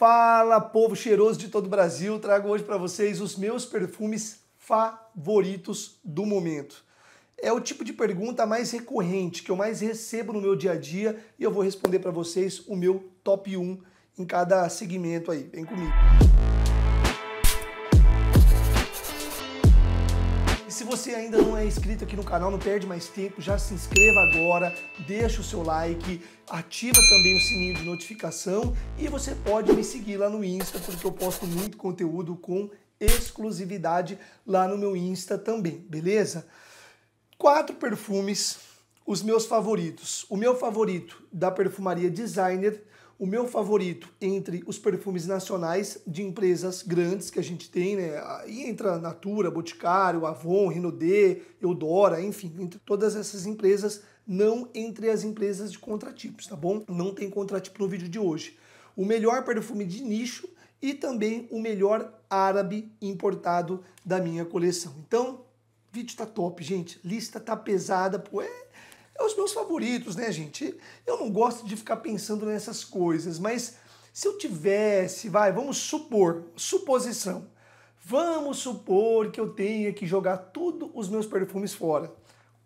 Fala, povo cheiroso de todo o Brasil. Trago hoje para vocês os meus perfumes favoritos do momento. É o tipo de pergunta mais recorrente que eu mais recebo no meu dia a dia e eu vou responder para vocês o meu top 1 em cada segmento aí. Vem comigo. se você ainda não é inscrito aqui no canal, não perde mais tempo, já se inscreva agora, deixa o seu like, ativa também o sininho de notificação e você pode me seguir lá no Insta, porque eu posto muito conteúdo com exclusividade lá no meu Insta também, beleza? Quatro perfumes, os meus favoritos. O meu favorito da perfumaria Designer o meu favorito entre os perfumes nacionais de empresas grandes que a gente tem, né? Aí entra Natura, Boticário, Avon, Rinodê, Eudora, enfim, entre todas essas empresas, não entre as empresas de contratipos, tá bom? Não tem contratipo no vídeo de hoje. O melhor perfume de nicho e também o melhor árabe importado da minha coleção. Então, vídeo tá top, gente. Lista tá pesada, pô. É é os meus favoritos, né, gente? Eu não gosto de ficar pensando nessas coisas, mas se eu tivesse, vai, vamos supor, suposição. Vamos supor que eu tenha que jogar todos os meus perfumes fora.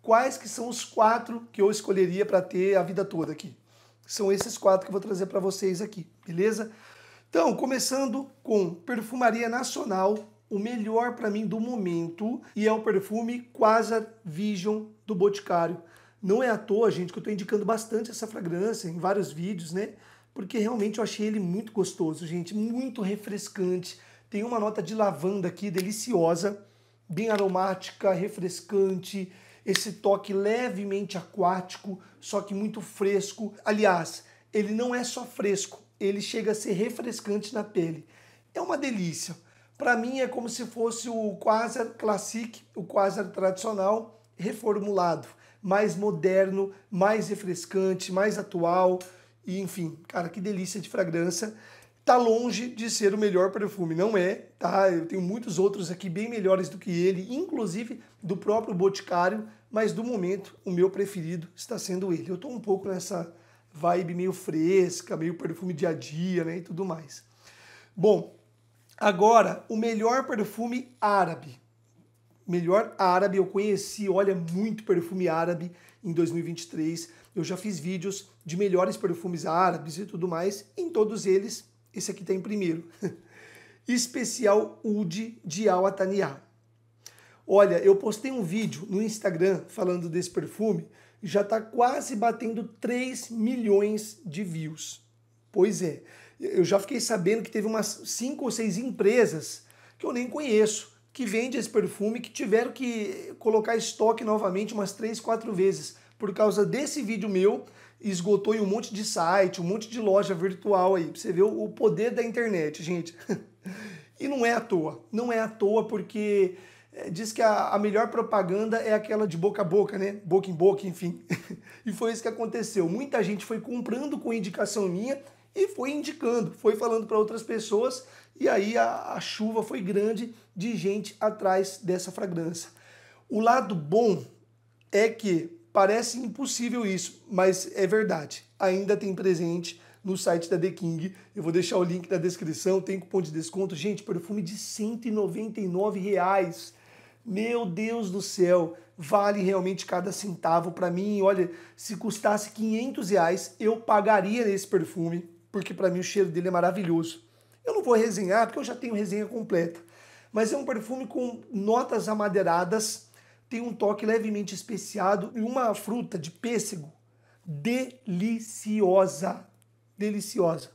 Quais que são os quatro que eu escolheria para ter a vida toda aqui? São esses quatro que eu vou trazer para vocês aqui, beleza? Então, começando com Perfumaria Nacional, o melhor para mim do momento, e é o perfume Quasar Vision do Boticário. Não é à toa, gente, que eu estou indicando bastante essa fragrância em vários vídeos, né? Porque realmente eu achei ele muito gostoso, gente, muito refrescante. Tem uma nota de lavanda aqui deliciosa, bem aromática, refrescante, esse toque levemente aquático, só que muito fresco. Aliás, ele não é só fresco, ele chega a ser refrescante na pele. É uma delícia. Para mim é como se fosse o Quasar Classic, o Quasar tradicional reformulado mais moderno, mais refrescante, mais atual. E, enfim, cara, que delícia de fragrância. Tá longe de ser o melhor perfume, não é, tá? Eu tenho muitos outros aqui bem melhores do que ele, inclusive do próprio Boticário, mas do momento o meu preferido está sendo ele. Eu tô um pouco nessa vibe meio fresca, meio perfume dia a dia, né, e tudo mais. Bom, agora o melhor perfume árabe melhor árabe. Eu conheci, olha, muito perfume árabe em 2023. Eu já fiz vídeos de melhores perfumes árabes e tudo mais. Em todos eles, esse aqui está em primeiro. Especial Oud de Al Ataniá. Olha, eu postei um vídeo no Instagram falando desse perfume. Já está quase batendo 3 milhões de views. Pois é, eu já fiquei sabendo que teve umas 5 ou 6 empresas que eu nem conheço que vende esse perfume que tiveram que colocar estoque novamente umas 3, 4 vezes. Por causa desse vídeo meu, esgotou em um monte de site, um monte de loja virtual aí. você vê o poder da internet, gente. e não é à toa. Não é à toa porque é, diz que a, a, melhor propaganda é aquela de boca a boca, né? Boca em boca, enfim. e foi isso que aconteceu. Muita gente foi comprando com indicação minha e foi indicando, foi falando para outras pessoas, e aí a, a chuva foi grande de gente atrás dessa fragrância. O lado bom é que parece impossível isso, mas é verdade. Ainda tem presente no site da The King. Eu vou deixar o link na descrição, tem cupom de desconto. Gente, perfume de 199 reais. Meu Deus do céu, vale realmente cada centavo para mim. Olha, se custasse 500 reais, eu pagaria esse perfume porque para mim o cheiro dele é maravilhoso. Eu não vou resenhar, porque eu já tenho resenha completa. Mas é um perfume com notas amadeiradas, tem um toque levemente especiado e uma fruta de pêssego deliciosa. Deliciosa.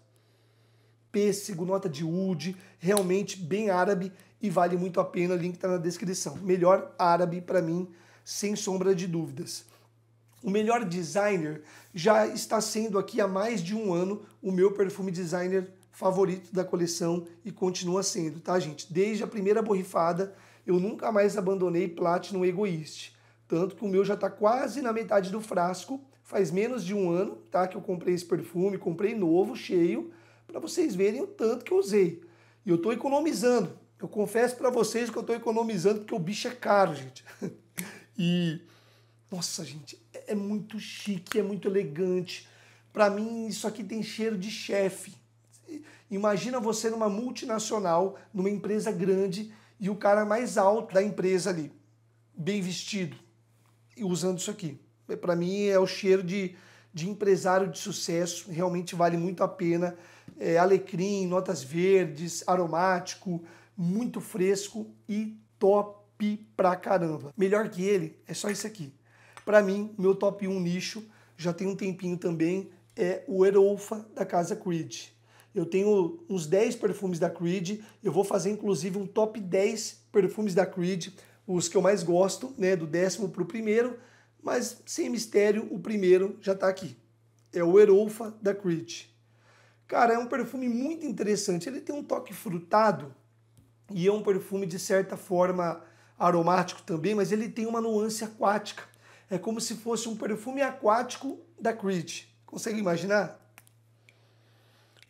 Pêssego, nota de oud, realmente bem árabe e vale muito a pena. O link está na descrição. Melhor árabe para mim, sem sombra de dúvidas. O melhor designer já está sendo aqui há mais de um ano o meu perfume designer favorito da coleção e continua sendo, tá, gente? Desde a primeira borrifada, eu nunca mais abandonei Platinum Egoist. Tanto que o meu já está quase na metade do frasco. Faz menos de um ano, tá? Que eu comprei esse perfume, comprei novo, cheio, para vocês verem o tanto que eu usei. E eu estou economizando. Eu confesso para vocês que eu estou economizando porque o bicho é caro, gente. e. Nossa, gente, é muito chique, é muito elegante. Para mim, isso aqui tem cheiro de chefe. Imagina você numa multinacional, numa empresa grande, e o cara mais alto da empresa ali, bem vestido, usando isso aqui. Para mim, é o cheiro de, de empresário de sucesso, realmente vale muito a pena. É, alecrim, notas verdes, aromático, muito fresco e top pra caramba. Melhor que ele é só isso aqui. Para mim, meu top 1 nicho, já tem um tempinho também, é o Eroufa da Casa Creed. Eu tenho uns 10 perfumes da Creed, eu vou fazer inclusive um top 10 perfumes da Creed, os que eu mais gosto, né, do décimo para o primeiro, mas sem mistério, o primeiro já está aqui. É o Eroufa da Creed. Cara, é um perfume muito interessante, ele tem um toque frutado e é um perfume de certa forma aromático também, mas ele tem uma nuance aquática. É como se fosse um perfume aquático da Creed. Consegue imaginar?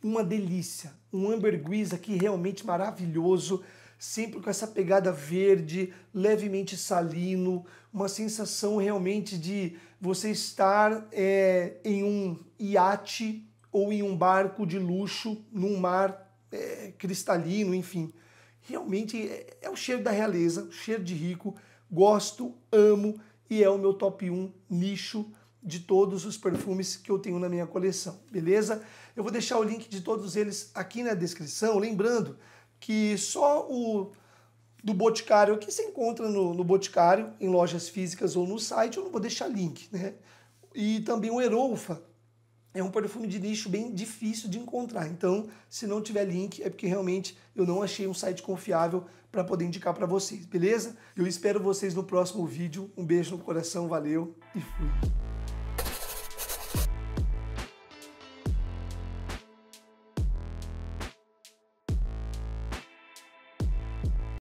Uma delícia, um ambergris aqui realmente maravilhoso, sempre com essa pegada verde, levemente salino, uma sensação realmente de você estar é, em um iate ou em um barco de luxo, num mar é, cristalino, enfim. Realmente é, é o cheiro da realeza, cheiro de rico, gosto, amo e é o meu top 1 nicho de todos os perfumes que eu tenho na minha coleção, beleza? Eu vou deixar o link de todos eles aqui na descrição, lembrando que só o do Boticário que se encontra no, no Boticário, em lojas físicas ou no site, eu não vou deixar link, né? E também o herolfa é um perfume de nicho bem difícil de encontrar. Então, se não tiver link, é porque realmente eu não achei um site confiável para poder indicar para vocês, beleza? Eu espero vocês no próximo vídeo. Um beijo no coração, valeu e fui.